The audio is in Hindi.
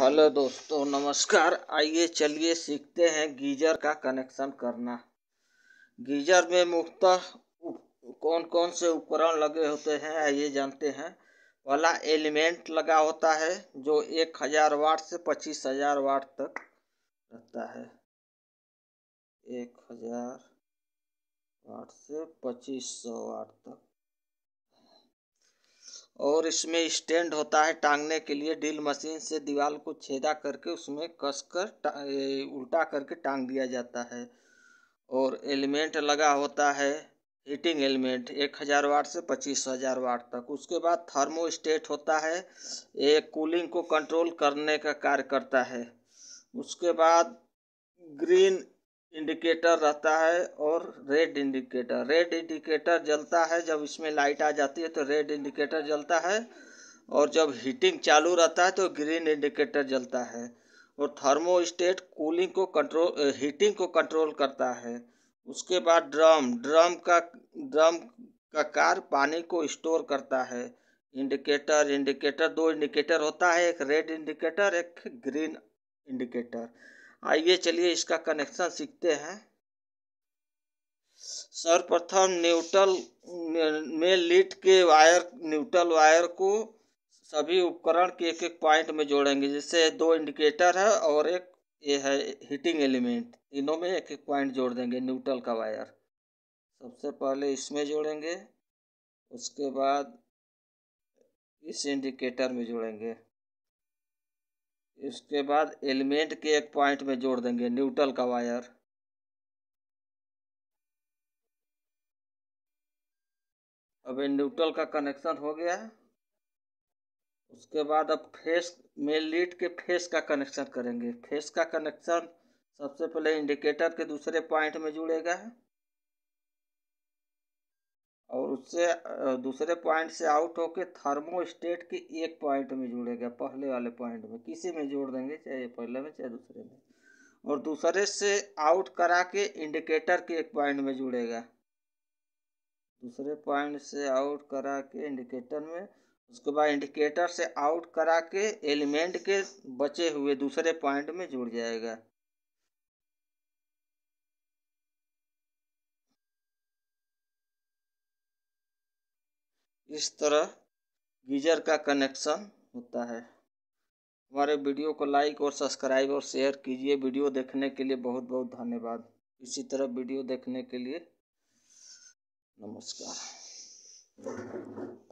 हेलो दोस्तों नमस्कार आइए चलिए सीखते हैं गीजर का कनेक्शन करना गीजर में मुख्तः कौन कौन से उपकरण लगे होते हैं आइए जानते हैं पहला एलिमेंट लगा होता है जो एक हज़ार वाट से पच्चीस हज़ार वाट तक रहता है एक हज़ार वाट से पच्चीस सौ वाट तक और इसमें स्टैंड होता है टांगने के लिए ड्रिल मशीन से दीवार को छेदा करके उसमें कसकर उल्टा करके टांग दिया जाता है और एलिमेंट लगा होता है हीटिंग एलिमेंट एक हज़ार वाट से पच्चीस हज़ार वाट तक उसके बाद थर्मोस्टेट होता है ये कूलिंग को कंट्रोल करने का कार्य करता है उसके बाद ग्रीन इंडिकेटर रहता है और रेड इंडिकेटर रेड इंडिकेटर जलता है जब इसमें लाइट आ जाती है तो रेड इंडिकेटर जलता है और जब हीटिंग चालू रहता है तो ग्रीन इंडिकेटर जलता है और थर्मोस्टेट कूलिंग को कंट्रोल हीटिंग को कंट्रोल करता है उसके बाद ड्रम ड्रम का ड्रम का कार पानी को स्टोर करता है इंडिकेटर इंडिकेटर दो इंडिकेटर होता है एक रेड इंडिकेटर एक ग्रीन इंडिकेटर आइए चलिए इसका कनेक्शन सीखते हैं सर्वप्रथम न्यूट्रल में लीड के वायर न्यूट्रल वायर को सभी उपकरण के एक एक पॉइंट में जोड़ेंगे जैसे दो इंडिकेटर है और एक ये है हीटिंग एलिमेंट तीनों में एक एक पॉइंट जोड़ देंगे न्यूट्रल का वायर सबसे पहले इसमें जोड़ेंगे उसके बाद इस इंडिकेटर में जोड़ेंगे इसके बाद एलिमेंट के एक पॉइंट में जोड़ देंगे न्यूट्रल का वायर अब न्यूट्रल का कनेक्शन हो गया उसके बाद अब फेस मेन लीड के फेस का कनेक्शन करेंगे फेस का कनेक्शन सबसे पहले इंडिकेटर के दूसरे पॉइंट में जुड़ेगा और उससे दूसरे पॉइंट से आउट होके थर्मोस्टेट के एक पॉइंट में जुड़ेगा पहले वाले पॉइंट में किसी में जोड़ देंगे चाहे पहले में चाहे दूसरे में और दूसरे से आउट करा के इंडिकेटर के एक पॉइंट में जुड़ेगा दूसरे पॉइंट से आउट करा के इंडिकेटर में उसके बाद इंडिकेटर से आउट करा के एलिमेंट के बचे हुए दूसरे पॉइंट में जुड़ जाएगा इस तरह गीजर का कनेक्शन होता है हमारे वीडियो को लाइक और सब्सक्राइब और शेयर कीजिए वीडियो देखने के लिए बहुत बहुत धन्यवाद इसी तरह वीडियो देखने के लिए नमस्कार